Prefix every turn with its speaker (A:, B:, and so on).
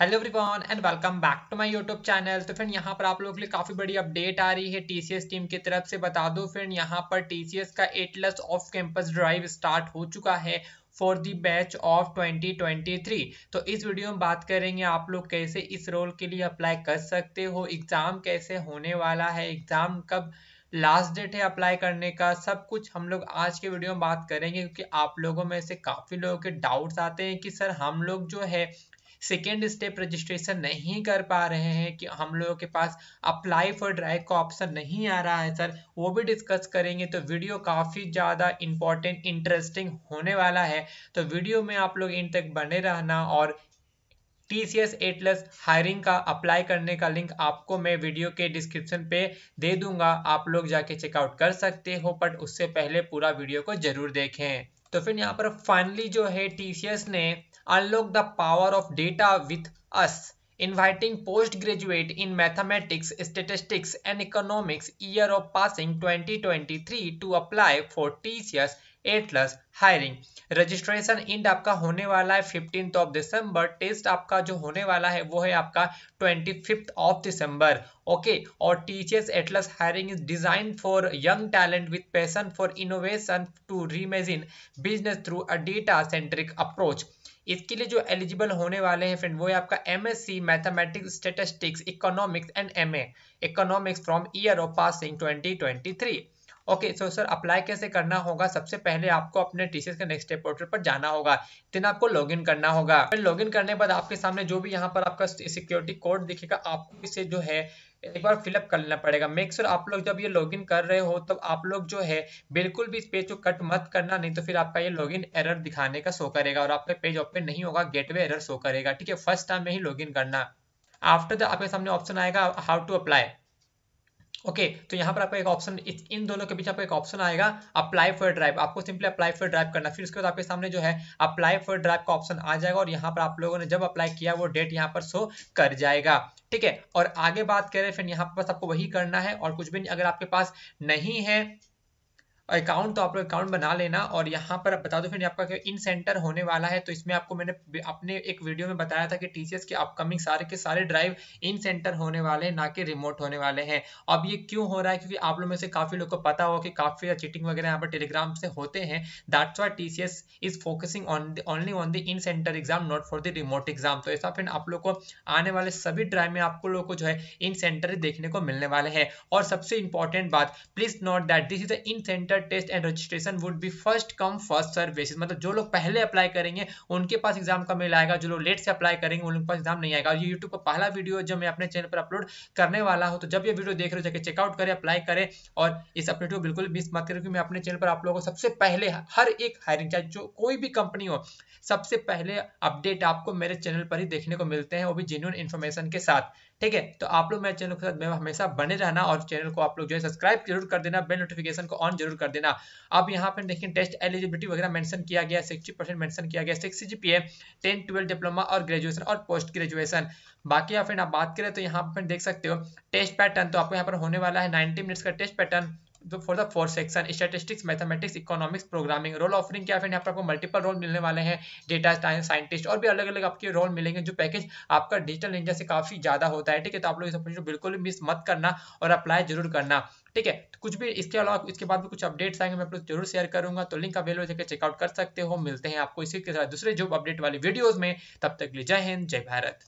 A: hello everyone and welcome back to my YouTube channel तो friend यहाँ पर आप लोगों के लिए काफ़ी बड़ी अपडेट आ रही है टीसीएस टीम की तरफ से बता दो फ्रेंड यहाँ पर टीसीएस का Atlas off campus drive start हो चुका है फॉर दी बैच ऑफ 2023 तो इस वीडियो में बात करेंगे आप लोग कैसे इस रोल के लिए अप्लाई कर सकते हो एग्ज़ाम कैसे होने वाला है एग्ज़ाम कब लास्ट डेट है अप्लाई करने का सब कुछ हम लोग आज के वीडियो में बात करेंगे क्योंकि आप लोगों में से काफ़ी लोगों के डाउट्स आते हैं कि सर हम लोग जो है सेकेंड स्टेप रजिस्ट्रेशन नहीं कर पा रहे हैं कि हम लोगों के पास अप्लाई फॉर ड्राइव का ऑप्शन नहीं आ रहा है सर वो भी डिस्कस करेंगे तो वीडियो काफ़ी ज़्यादा इंपॉर्टेंट इंटरेस्टिंग होने वाला है तो वीडियो में आप लोग इन तक बने रहना और T C S Atlas hiring का अप्लाई करने का लिंक आपको मैं वीडियो के डिस्क्रिप्शन पे दे दूंगा आप लोग जाके चेकआउट कर सकते हो बट उससे पहले पूरा वीडियो को जरूर देखें तो फिर यहाँ पर फाइनली जो है टी सी एस ने unlock the power of data with us inviting graduate in mathematics, statistics and economics year of passing 2023 to apply for TCS Atlas hiring registration end आपका होने वाला है फिफ्टीन ऑफ दिसंबर टेस्ट आपका जो होने वाला है वो है आपका twenty fifth of December okay और teachers Atlas hiring is design for young talent with passion for innovation to reimagine business through a data centric approach इसके लिए जो एलिजिबल होने वाले हैं फ्रेंड वो है आपका M S C mathematics statistics economics and M A economics from year of passing twenty twenty three okay so sir apply कैसे करना होगा सबसे पहले आपको अपने टीसीएस के नेक्स्ट पोर्टल पर जाना होगा दिन आपको इन करना होगा फिर इन करने के बाद आपके सामने जो भी यहाँ पर आपका सिक्योरिटी कोड दिखेगा आपको इसे जो है एक बार फिलअप करना पड़ेगा मेक श्योर sure आप लोग जब ये लॉगिन कर रहे हो तब आप लोग जो है बिल्कुल भी इस पेज को कट मत करना नहीं तो फिर आपका ये लॉगिन एरर दिखाने का शो करेगा और आपका पेज ओपन नहीं होगा गेटवे एरर शो करेगा ठीक है फर्स्ट टाइम में ही लॉगिन करना आफ्टर द आपके सामने ऑप्शन आएगा how to apply okay okay, तो यहाँ पर आपको एक ऑप्शन इन दोनों के बीच आपको एक ऑप्शन आएगा अप्लाई फॉर ड्राइव आपको सिंपली अप्लाई फॉर ड्राइव करना फिर उसके बाद आपके सामने जो है अप्लाई फॉर ड्राइव का ऑप्शन आ जाएगा और यहाँ पर आप लोगों ने जब अप्लाई किया वो डेट यहाँ पर शो कर जाएगा ठीक है और आगे बात करें फिर यहाँ पर बस आपको वही करना है और कुछ भी अगर आपके पास नहीं है अकाउंट तो आप लोग अकाउंट बना लेना और यहाँ पर बता दो फ्रेंड आपका इन सेंटर होने वाला है तो इसमें आपको मैंने अपने एक वीडियो में बताया था कि टीसीएस के अपकमिंग सारे के सारे ड्राइव इन सेंटर होने वाले हैं ना कि रिमोट होने वाले हैं अब ये क्यों हो रहा है क्योंकि आप लोग में से काफी लोग को पता हो कि काफी चिटिंग वगैरह यहाँ पर टेलीग्राम से होते हैं that's why T is focusing on only on the in center exam not for the remote exam तो ऐसा फ्रेंड आप लोग को आने वाले सभी ड्राइव में आपको लोग को जो है इन सेंटर देखने को मिलने वाले हैं और सबसे इंपॉर्टेंट बात please note that this is the in center inter test and registration would be first come first serve basis मतलब जो लोग पहले अप्लाई करेंगे उनके पास एग्जाम का मेल आएगा जो लोग लेट से अप्लाई करेंगे उनके पास एग्जाम नहीं आएगा ये यूट्यूब का पहला वीडियो जो मैं अपने चैनल पर अपलोड करने वाला हूँ तो जब ये वीडियो देख रहे हो जाकर चेकआउट करें अप्लाई करें और इस अपडेट को बिल्कुल मिस मत करें क्योंकि मैं अपने चैनल पर आप लोगों को सबसे पहले हर एक हायरिंग चाहे जो कोई भी कंपनी हो सबसे पहले अपडेट आपको मेरे चैनल पर ही देखने को मिलते हैं वो भी जेन्यून इन्फॉर्मेशन के साथ ठीक है तो आप लोग मेरे चैनल के साथ हमेशा बने रहना और चैनल को आप लोग जो है सब्सक्राइब जरूर कर देना बेल नोटिफिकेशन को ऑन जरूर कर देना अब यहाँ पर देखें टेस्ट एलिजिबिलिटी वगैरह मेंशन किया गया सिक्सटी परसेंट मैंशन किया गया six G P A ten twelfth diploma और ग्रेजुएशन और पोस्ट ग्रेजुएशन बाकी आप फिर आप बात करें तो यहाँ पर देख सकते हो टेस्ट पैटर्न तो आपको यहाँ पर होने वाला है नाइनटी मिनट्स का test pattern for the four section statistics mathematics economics programming role offering क्या फ्रेंड यहाँ पर आपको मल्टीपल रोल मिलने वाले हैं डेटा साइंटिस्ट और भी अलग अलग आपके रोल मिलेंगे जो पैकेज आपका डिजिटल इंडिया से काफी ज्यादा होता है ठीक है तो आप लोग इस भी बिल्कुल मिस मत करना और अप्लाई जरूर करना ठीक है तो कुछ भी इसके अलावा इसके बाद भी कुछ अपडेट्स आएंगे मैं आप लोग जरूर शेयर करूंगा तो लिंक अवेलेबल जाकर चेकआउट कर सकते हो मिलते हैं आपको इसी के साथ दूसरे जॉब अपडेट वाली वीडियोज में तब तक लिए जय हिंद जय भारत